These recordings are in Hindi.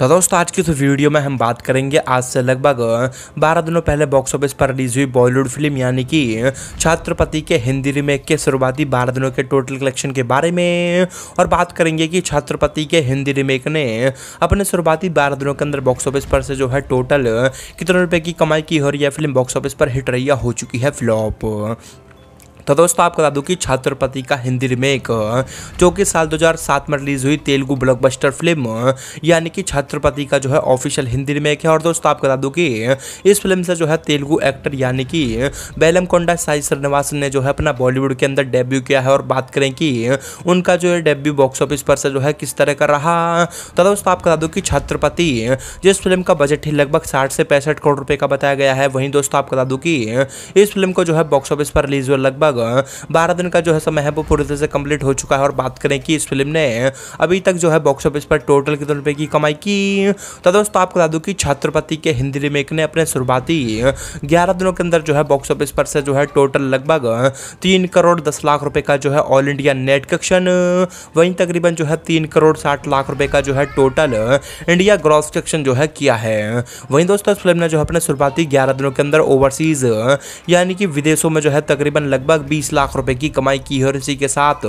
तो दोस्तों आज की इस तो वीडियो में हम बात करेंगे आज से लगभग 12 दिनों पहले बॉक्स ऑफिस पर रिलीज हुई बॉलीवुड फिल्म यानी कि छात्रपति के हिंदी रीमेक के शुरुआती 12 दिनों के टोटल कलेक्शन के बारे में और बात करेंगे कि छात्रपति के हिंदी रीमेक ने अपने शुरुआती 12 दिनों के अंदर बॉक्स ऑफिस पर से जो है टोटल कितने रुपये की कमाई की और यह फिल्म बॉक्स ऑफिस पर हिट रही हो चुकी है फ्लॉप तो दोस्तों आपको बता दूं कि छात्रपति का हिंदी रिमेक जो कि साल 2007 में रिलीज हुई तेलुगु ब्लॉकबस्टर फिल्म यानी कि छात्रपति का जो है ऑफिशियल हिंदी रिमेक है और दोस्तों आपको बता दूं कि इस फिल्म से जो है तेलुगु एक्टर यानी कि बैलम कोंडा साई श्रीनिवासन ने जो है अपना बॉलीवुड के अंदर डेब्यू किया है और बात करें कि उनका जो है डेब्यू बॉक्स ऑफिस पर से जो है किस तरह का रहा तो दोस्तों आपको बता दूँ कि छात्रपति जिस फिल्म का बजट ही लगभग साठ से पैंसठ करोड़ रुपए का बताया गया है वहीं दोस्तों आपको बता दूँ कि इस फिल्म को जो है बॉक्स ऑफिस पर रिलीज हुआ लगभग बारह दिन का जो है समय है वो पूरी तरह से कंप्लीट हो चुका है और बात करें कि इस फिल्म ने अभी तक जो है बॉक्स ऑफिस पर टोटल कितने रुपए की कमाई की तो दोस्तों आपको बता दूँ कि छत्रपति के हिंदी रीमेक ने अपने शुरुआती ग्यारह दिनों के अंदर जो है बॉक्स ऑफिस पर से जो है टोटल लगभग तीन करोड़ दस लाख रुपये का जो है ऑल इंडिया नेट कलेक्शन वहीं तकरीबन जो है तीन करोड़ साठ लाख रुपये का जो है टोटल इंडिया ग्रॉस कलेक्शन जो है किया है वहीं दोस्तों इस फिल्म ने जो है अपने शुरुआती ग्यारह दिनों के अंदर ओवरसीज यानी कि विदेशों में जो है तकरीबन लगभग लगभग बीस लाख रुपए की कमाई की है और इसी के साथ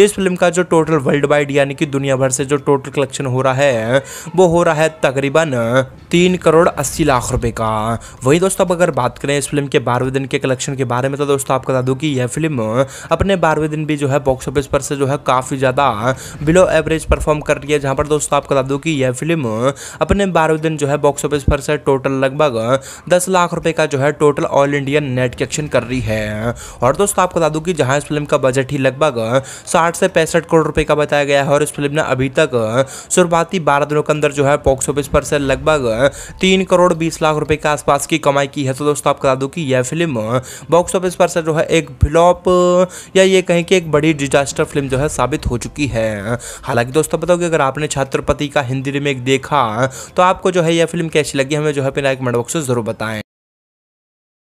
इस फिल्म का जो टोटल वर्ल्ड वाइड यानी कि दुनिया भर से जो टोटल कलेक्शन हो रहा है वो हो रहा है तकरीबन तीन करोड़ अस्सी लाख रुपए का वही दोस्तों अब अगर बात करें इस फिल्म के बारहवें दिन के कलेक्शन के बारे में तो दोस्तों आपको बता दूं कि यह फिल्म अपने बारहवें दिन भी जो है बॉक्स ऑफिस पर से जो है काफ़ी ज़्यादा बिलो एवरेज परफॉर्म कर रही है जहां पर दोस्तों आपको बता दूं कि यह फिल्म अपने बारहवें दिन जो है बॉक्स ऑफिस पर से टोटल लगभग दस लाख रुपए का जो है total all India net collection कर रही है और दोस्तों आपको बता दूं कि जहां इस फिल्म का बजट ही लगभग साठ से पैंसठ करोड़ रुपए का बताया गया है और इस फिल्म ने अभी तक शुरुआती बारह दिनों के अंदर जो है बॉक्स ऑफिस पर से लगभग तीन करोड़ बीस लाख रुपए के आसपास की कमाई की है तो दोस्तों आपको बता दूं कि यह फिल्म बॉक्स ऑफिस पर से जो है एक फ्लॉप या ये कहें कि एक बड़ी डिजास्टर फिल्म जो है साबित हो चुकी है हालांकि दोस्तों कि अगर आपने छात्रपति का हिंदी रिमेक देखा तो आपको जो है यह फिल्म कैसी लगी हमें जो है पिना एक मंडबॉक्स जरूर बताएं